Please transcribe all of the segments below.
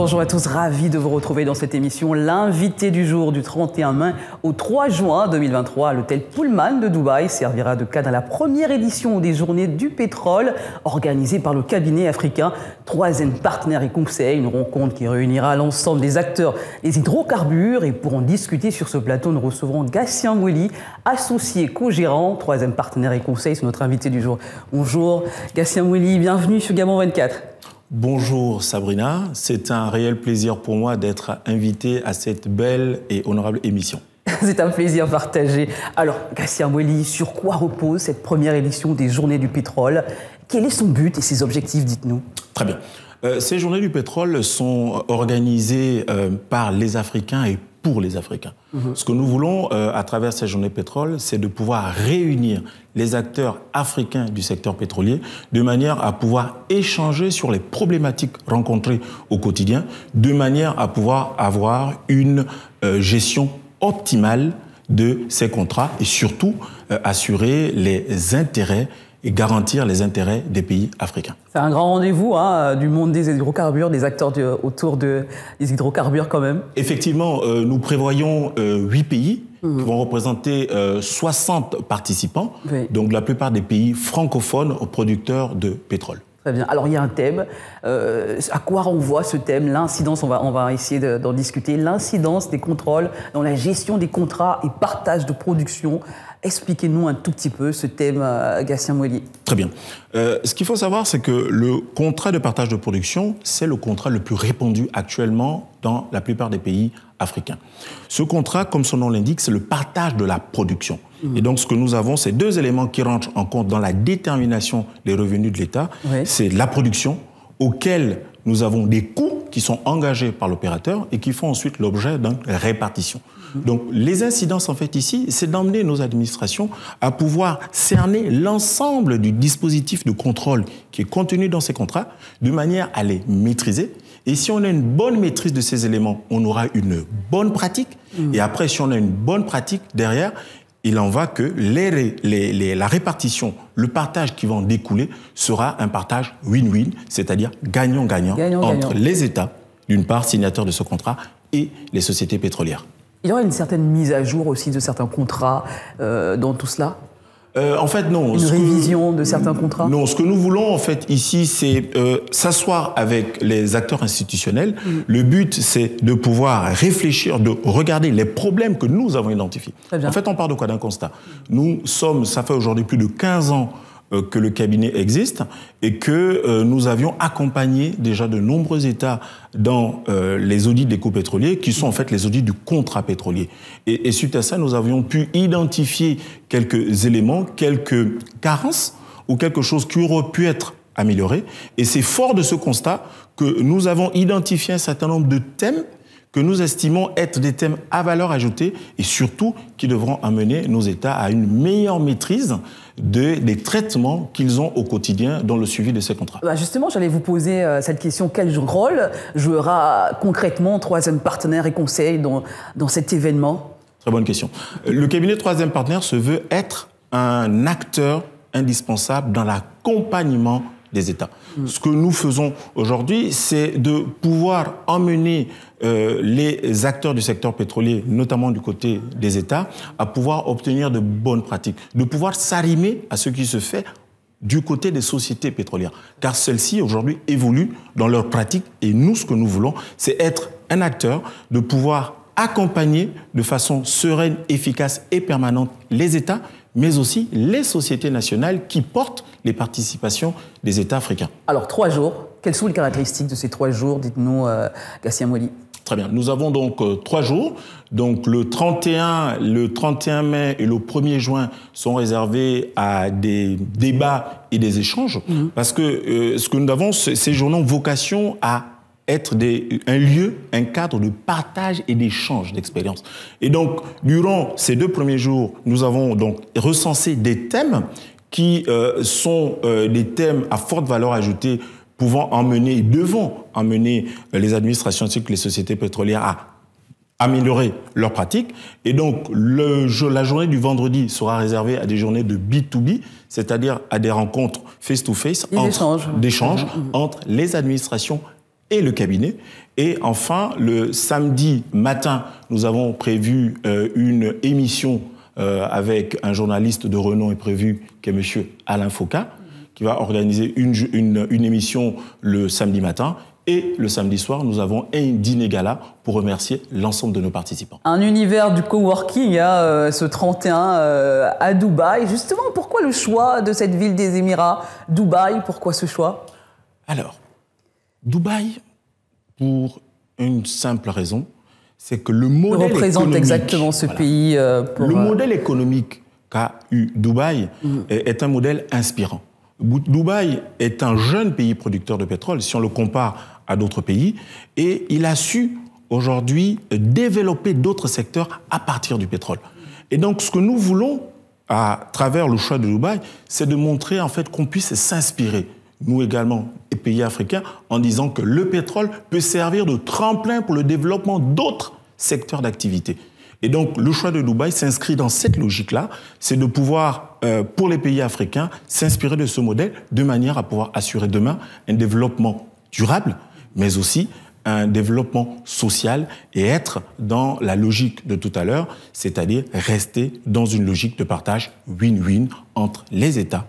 Bonjour à tous, ravi de vous retrouver dans cette émission. L'invité du jour du 31 mai au 3 juin 2023 à l'hôtel Pullman de Dubaï servira de cadre à la première édition des Journées du pétrole organisée par le cabinet africain Troisième Partenaire et Conseil, une rencontre qui réunira l'ensemble des acteurs des hydrocarbures et pour en discuter sur ce plateau, nous recevrons Gatien Mouili, associé co-gérant Troisième Partenaire et Conseil, c'est notre invité du jour. Bonjour Gatien Mouili, bienvenue sur Gabon 24. Bonjour Sabrina, c'est un réel plaisir pour moi d'être invité à cette belle et honorable émission. c'est un plaisir partagé. Alors, Gatien Moelli, sur quoi repose cette première édition des Journées du pétrole Quel est son but et ses objectifs, dites-nous Très bien. Euh, ces Journées du pétrole sont organisées euh, par les Africains et pour les Africains. Mhm. Ce que nous voulons, euh, à travers ces journées pétrole, c'est de pouvoir réunir les acteurs africains du secteur pétrolier de manière à pouvoir échanger sur les problématiques rencontrées au quotidien, de manière à pouvoir avoir une euh, gestion optimale de ces contrats et surtout euh, assurer les intérêts et garantir les intérêts des pays africains. C'est un grand rendez-vous hein, du monde des hydrocarbures, des acteurs autour de, des hydrocarbures quand même. Effectivement, euh, nous prévoyons euh, huit pays mmh. qui vont représenter 60 euh, participants, donc la plupart des pays francophones producteurs de pétrole. Très bien. Alors il y a un thème. à quoi renvoie ce thème L'incidence, on va, on va essayer d'en discuter. L'incidence des contrôles dans la gestion des contrats et partage de production Expliquez-nous un tout petit peu ce thème, euh, Gatien Mollier. Très bien. Euh, ce qu'il faut savoir, c'est que le contrat de partage de production, c'est le contrat le plus répandu actuellement dans la plupart des pays africains. Ce contrat, comme son nom l'indique, c'est le partage de la production. Mmh. Et donc, ce que nous avons, c'est deux éléments qui rentrent en compte dans la détermination des revenus de l'État. C'est la production, auquel nous avons des coûts qui sont engagés par l'opérateur et qui font ensuite l'objet d'une répartition. Donc les incidences en fait ici, c'est d'emmener nos administrations à pouvoir cerner l'ensemble du dispositif de contrôle qui est contenu dans ces contrats de manière à les maîtriser. Et si on a une bonne maîtrise de ces éléments, on aura une bonne pratique. Mmh. Et après, si on a une bonne pratique derrière, il en va que la répartition, le partage qui va en découler sera un partage win-win, c'est-à-dire gagnant-gagnant entre les États, d'une part, signataires de ce contrat, et les sociétés pétrolières. Il y aura une certaine mise à jour aussi de certains contrats euh, dans tout cela euh, en fait, non. Une révision de certains contrats Non, ce que nous voulons, en fait, ici, c'est euh, s'asseoir avec les acteurs institutionnels. Mm. Le but, c'est de pouvoir réfléchir, de regarder les problèmes que nous avons identifiés. En fait, on part de quoi D'un constat. Nous sommes, ça fait aujourd'hui plus de 15 ans euh, que le cabinet existe et que euh, nous avions accompagné déjà de nombreux États dans euh, les audits des pétroliers qui sont en fait les audits du contrat pétrolier. Et, et suite à ça, nous avions pu identifier quelques éléments, quelques carences ou quelque chose qui aurait pu être amélioré. Et c'est fort de ce constat que nous avons identifié un certain nombre de thèmes que nous estimons être des thèmes à valeur ajoutée et surtout qui devront amener nos États à une meilleure maîtrise de, des traitements qu'ils ont au quotidien dans le suivi de ces contrats. Bah, justement, j'allais vous poser euh, cette question. Quel rôle jouera concrètement troisième partenaire et conseil dans, dans cet événement Très bonne question. Euh, le cabinet troisième partenaire se veut être un acteur indispensable dans l'accompagnement des États. Ce que nous faisons aujourd'hui, c'est de pouvoir emmener euh, les acteurs du secteur pétrolier, notamment du côté des États, à pouvoir obtenir de bonnes pratiques, de pouvoir s'arrimer à ce qui se fait du côté des sociétés pétrolières, car celles-ci aujourd'hui évoluent dans leurs pratiques et nous, ce que nous voulons, c'est être un acteur, de pouvoir accompagner de façon sereine, efficace et permanente les États mais aussi les sociétés nationales qui portent les participations des États africains. Alors, trois jours, quelles sont les caractéristiques de ces trois jours Dites-nous, euh, Gassia Très bien. Nous avons donc euh, trois jours. Donc le 31, le 31 mai et le 1er juin sont réservés à des débats et des échanges, mmh. parce que euh, ce que nous avons, ces journaux ont vocation à être des, un lieu, un cadre de partage et d'échange d'expériences. Et donc, durant ces deux premiers jours, nous avons donc recensé des thèmes qui euh, sont euh, des thèmes à forte valeur ajoutée pouvant emmener devons devant emmener euh, les administrations ainsi que les sociétés pétrolières à améliorer leurs pratiques. Et donc, le, la journée du vendredi sera réservée à des journées de B2B, c'est-à-dire à des rencontres face-to-face, d'échange mhm. entre les administrations et le cabinet. Et enfin, le samedi matin, nous avons prévu euh, une émission euh, avec un journaliste de renom et prévu, qui est M. Alain Foucault, qui va organiser une, une, émission le samedi matin. Et le samedi soir, nous avons un dîner gala pour remercier l'ensemble de nos participants. Un univers du coworking, hein, euh, ce 31 à Dubaï. Justement, pourquoi le choix de cette ville des Émirats Dubaï, pourquoi ce choix Alors, Dubaï, pour une simple raison, c'est que le modèle représente économique, exactement ce pays. Euh, pour le euh, modèle économique qu'a eu Dubaï mm. est, est, un modèle inspirant. Dubaï est un jeune pays producteur de pétrole, si on le compare à d'autres pays, et il a su aujourd'hui développer d'autres secteurs à partir du pétrole. Et donc, ce que nous voulons à travers le choix de Dubaï, c'est de montrer en fait qu'on puisse s'inspirer, nous également, pays africains en disant que le pétrole peut servir de tremplin pour le développement d'autres secteurs d'activité. Et donc le choix de Dubaï s'inscrit dans cette logique-là, c'est de pouvoir, euh, pour les pays africains, s'inspirer de ce modèle de manière à pouvoir assurer demain un développement durable, mais aussi un développement social et être dans la logique de tout à l'heure, c'est-à-dire rester dans une logique de partage win-win entre les États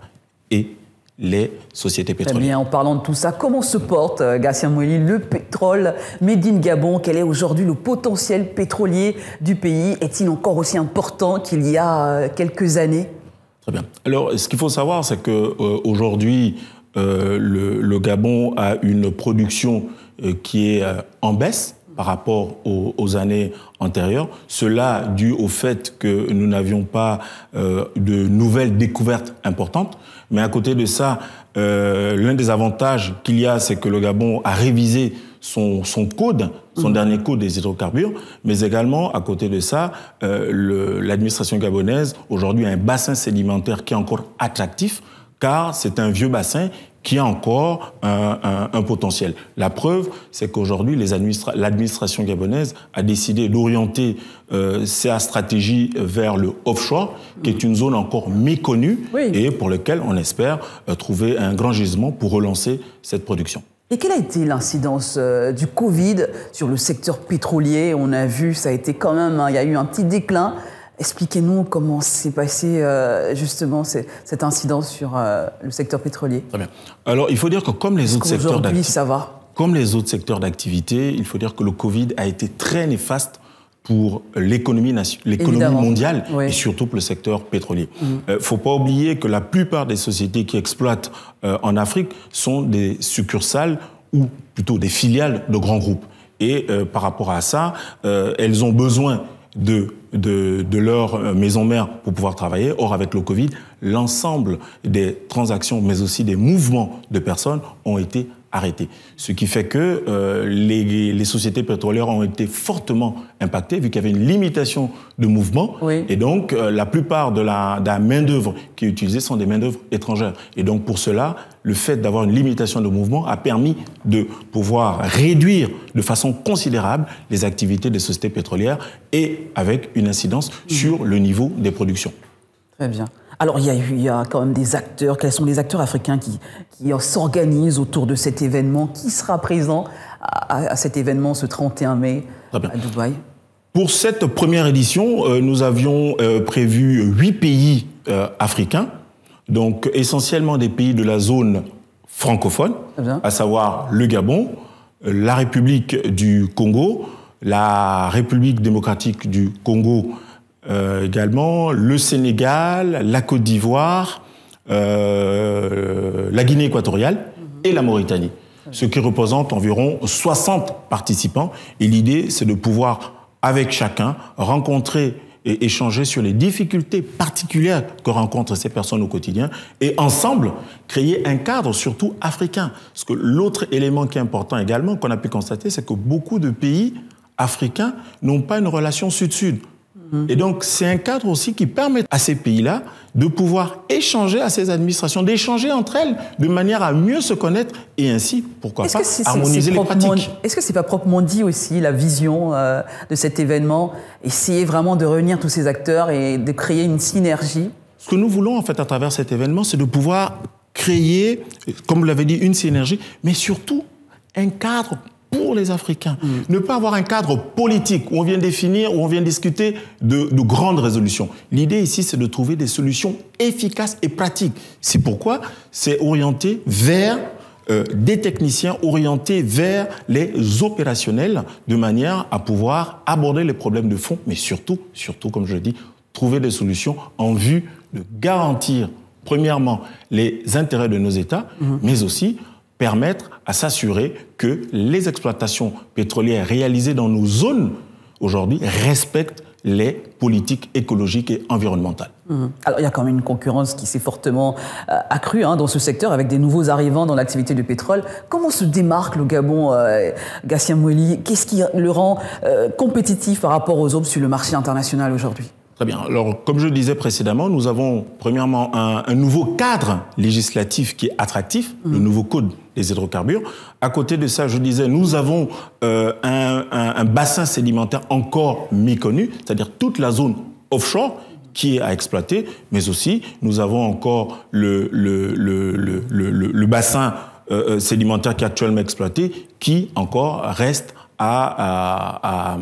et les sociétés eh pétrolières. bien, en parlant de tout ça, comment se porte, euh, Garcia Moueli, le pétrole Médine Gabon Quel est aujourd'hui le potentiel pétrolier du pays Est-il encore aussi important qu'il y a euh, quelques années Très bien. Alors, ce qu'il faut savoir, c'est qu'aujourd'hui, aujourd'hui, euh, le, Gabon a une production qui est en baisse par rapport aux, années antérieures. Cela dû au fait que nous n'avions pas euh, de nouvelles découvertes importantes. Mais à côté de ça, euh, l'un des avantages qu'il y a, c'est que le Gabon a révisé son, code, son mhm. dernier code des hydrocarbures, mais également, à côté de ça, euh, l'administration gabonaise, aujourd'hui, a un bassin sédimentaire qui est encore attractif, car c'est un vieux bassin qui a encore un, potentiel. La preuve, c'est qu'aujourd'hui, l'administration gabonaise a décidé d'orienter euh, sa stratégie vers le offshore, qui est une zone encore méconnue et pour laquelle on espère euh, trouver un grand gisement pour relancer cette production. Et quelle a été l'incidence euh, du Covid sur le secteur pétrolier On a vu, ça a été quand même, hein, il y a eu un petit déclin. Expliquez-nous comment s'est passé euh, justement cet incident sur euh, le secteur pétrolier. Très bien. Alors, il faut dire que comme les autres secteurs d'activité, il faut dire que le Covid a été très néfaste pour l'économie mondiale et surtout pour le secteur pétrolier. Il mhm. ne euh, faut pas oublier que la plupart des sociétés qui exploitent en Afrique sont des succursales ou plutôt des filiales de grands groupes. Et par rapport à ça, elles ont besoin de de, leur euh, maison mère pour pouvoir travailler. Or, avec le Covid, l'ensemble des transactions, mais aussi des mouvements de personnes ont été arrêté. Ce qui fait que euh, les, sociétés pétrolières ont été fortement impactées vu qu'il y avait une limitation de mouvement. Et donc, euh, la plupart de la, main-d'œuvre qui est utilisée sont des main-d'œuvre étrangères. Et donc, pour cela, le fait d'avoir une limitation de mouvement a permis de pouvoir réduire de façon considérable les activités des sociétés pétrolières et avec une incidence mmh. sur le niveau des productions. Très bien. Alors, il y, a, il quand même des acteurs. Quels sont les acteurs africains qui, s'organisent autour de cet événement Qui sera présent à, cet événement ce 31 mai à Dubaï Pour cette première édition, euh, nous avions euh, prévu huit pays euh, africains, donc essentiellement des pays de la zone francophone, à savoir le Gabon, la République du Congo, la République démocratique du Congo, euh, également le Sénégal, la Côte d'Ivoire, euh, la Guinée équatoriale mhm. et la Mauritanie, ce qui représente environ 60 participants. Et l'idée, c'est de pouvoir, avec chacun, rencontrer et échanger sur les difficultés particulières que rencontrent ces personnes au quotidien et ensemble créer un cadre surtout africain. Parce que l'autre élément qui est important également qu'on a pu constater, c'est que beaucoup de pays africains n'ont pas une relation sud-sud. Et donc, c'est un cadre aussi qui permet à ces pays-là de pouvoir échanger à ces administrations, d'échanger entre elles de manière à mieux se connaître et ainsi, pourquoi pas, harmoniser les pratiques. Est-ce que c'est pas proprement dit aussi la vision euh, de cet événement Essayer vraiment de réunir tous ces acteurs et de créer une synergie Ce que nous voulons en fait à travers cet événement, c'est de pouvoir créer, comme vous l'avez dit, une synergie, mais surtout un cadre pour les Africains. Mm. Ne pas avoir un cadre politique où on vient définir, où on vient discuter de, grandes résolutions. L'idée ici, c'est de trouver des solutions efficaces et pratiques. C'est pourquoi c'est orienté vers euh, des techniciens, orienté vers les opérationnels, de manière à pouvoir aborder les problèmes de fond, mais surtout, surtout, comme je le dis, trouver des solutions en vue de garantir, premièrement, les intérêts de nos États, mm. mais aussi permettre à s'assurer que les exploitations pétrolières réalisées dans nos zones aujourd'hui respectent les politiques écologiques et environnementales. Mmh. Alors il y a quand même une concurrence qui s'est fortement euh, accrue hein, dans ce secteur avec des nouveaux arrivants dans l'activité du pétrole. Comment se démarque le Gabon, euh, Gatien Moueli Qu'est-ce qui le rend euh, compétitif par rapport aux autres sur le marché international aujourd'hui Très bien. Alors, comme je le disais précédemment, nous avons premièrement un, nouveau cadre législatif qui est attractif, le mm. nouveau code des hydrocarbures. À côté de ça, je disais, nous avons euh, un, bassin sédimentaire encore méconnu, c'est-à-dire toute la zone offshore qui est à exploiter, mais aussi nous avons encore le, bassin euh, euh, sédimentaire qui est actuellement exploité, qui encore reste à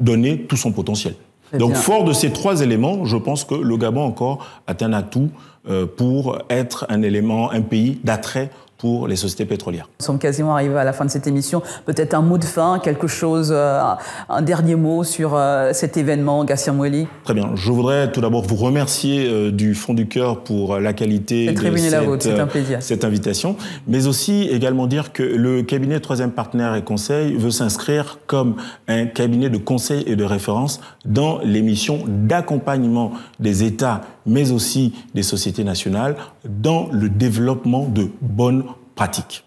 donner tout son potentiel. Donc, fort de ces trois éléments, je pense que le Gabon encore atteint un atout euh, pour être un élément, un pays d'attrait pour les sociétés pétrolières. Nous sommes quasiment arrivés à la fin de cette émission. Peut-être un mot de fin, quelque chose, euh, un dernier mot sur euh, cet événement, Gassien Moueli Très bien. Je voudrais tout d'abord vous remercier euh, du fond du cœur pour la qualité de cette, cette invitation, mais aussi également dire que le cabinet Troisième Partenaire et Conseil veut s'inscrire comme un cabinet de conseil et de référence dans les missions d'accompagnement des États mais aussi des sociétés nationales dans le développement de bonnes pratiques.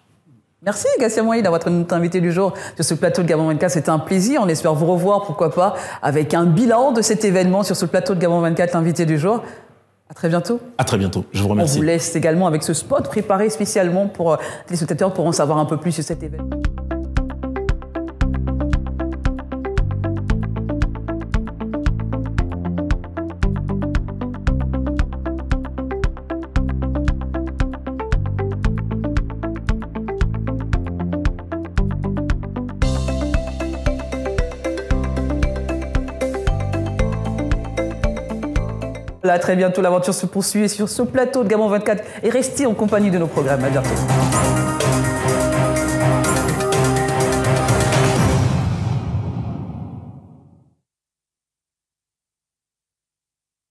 Merci Gassia Moïd d'avoir notre invité du jour sur ce plateau de Gabon 24. C'était un plaisir. On espère vous revoir, pourquoi pas, avec un bilan de cet événement sur ce plateau de Gabon 24, l'invité du jour. À très bientôt. À très bientôt. Je vous remercie. On vous laisse également avec ce spot préparé spécialement pour euh, les spectateurs pour en savoir un peu plus sur cet événement. Là, très bientôt, l'aventure se poursuit sur ce plateau de Gamon 24 et restez en compagnie de nos programmes. À bientôt.